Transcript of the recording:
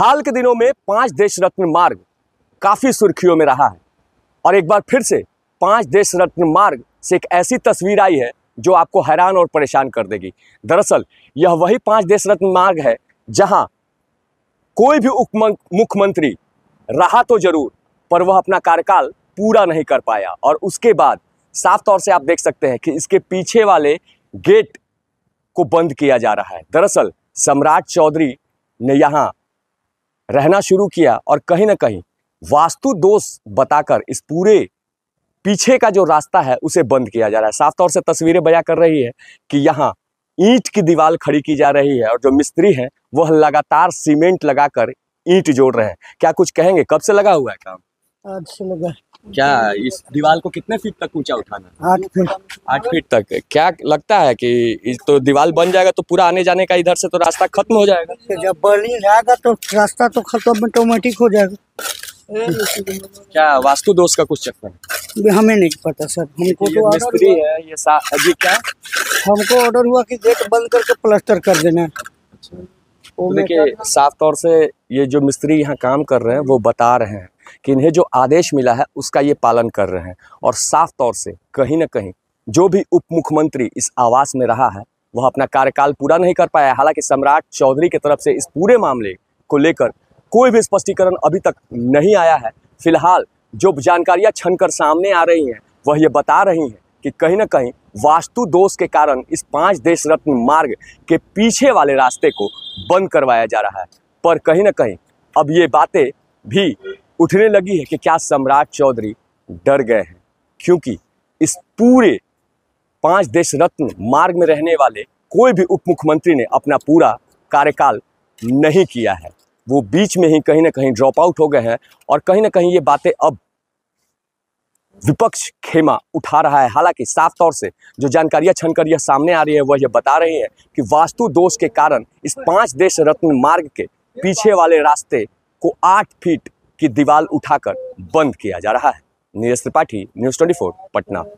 हाल के दिनों में पांच देश रत्न मार्ग काफ़ी सुर्खियों में रहा है और एक बार फिर से पांच देश रत्न मार्ग से एक ऐसी तस्वीर आई है जो आपको हैरान और परेशान कर देगी दरअसल यह वही पांच देश रत्न मार्ग है जहां कोई भी उप मुख्यमंत्री रहा तो जरूर पर वह अपना कार्यकाल पूरा नहीं कर पाया और उसके बाद साफ तौर से आप देख सकते हैं कि इसके पीछे वाले गेट को बंद किया जा रहा है दरअसल सम्राट चौधरी ने यहाँ रहना शुरू किया और कहीं ना कहीं वास्तु दोष बताकर इस पूरे पीछे का जो रास्ता है उसे बंद किया जा रहा है साफ तौर से तस्वीरें बया कर रही है कि यहाँ ईंट की दीवार खड़ी की जा रही है और जो मिस्त्री है वह लगातार सीमेंट लगाकर ईंट जोड़ रहे हैं क्या कुछ कहेंगे कब से लगा हुआ है काम आठ से लगा क्या इस दीवार को कितने फीट तक ऊंचा उठाना आठ फीट आठ फीट तक क्या लगता है कि इस तो दीवार बन जाएगा तो पूरा आने जाने का इधर से तो रास्ता खत्म हो जाएगा तो जब बनी जाएगा तो रास्ता तो खत्म ऑटोमेटिक हो जाएगा क्या वास्तु दोष का कुछ चक्कर है हमें नहीं पता सर हमको तो मिस्त्री है ये अजी क्या हमको ऑर्डर हुआ कि गेट बंद करके प्लास्टर कर देना अच्छा। तो देखिए साफ तौर से ये जो मिस्त्री यहाँ काम कर रहे हैं वो बता रहे हैं कि इन्हें जो आदेश मिला है उसका ये पालन कर रहे हैं और साफ तौर से कहीं ना कहीं जो भी उप मुख्यमंत्री इस आवास में रहा है वह अपना कार्यकाल पूरा नहीं कर पाया हालांकि सम्राट चौधरी की तरफ से इस पूरे मामले को लेकर कोई भी स्पष्टीकरण अभी तक नहीं आया है फिलहाल जो जानकारियां छनकर सामने आ रही हैं वह ये बता रही हैं कि कहीं ना कहीं वास्तु दोष के कारण इस पांच देश रत्न मार्ग के पीछे वाले रास्ते को बंद करवाया जा रहा है पर कहीं ना कहीं अब ये बातें भी उठने लगी है कि क्या सम्राट चौधरी डर गए हैं क्योंकि इस पूरे पांच देश रत्न मार्ग में रहने वाले कोई भी उप मुख्यमंत्री ने अपना पूरा कार्यकाल नहीं किया है वो बीच में ही कहीं ना कहीं ड्रॉप आउट हो गए हैं और कहीं ना कहीं ये बातें अब विपक्ष खेमा उठा रहा है हालांकि साफ तौर से जो जानकारियां छनकर यह सामने आ रही है वह यह बता रही है कि वास्तु दोष के कारण इस पांच देश रत्न मार्ग के पीछे वाले रास्ते को आठ फीट की दीवार उठाकर बंद किया जा रहा है नीरज त्रिपाठी न्यूज़ ट्वेंटी पटना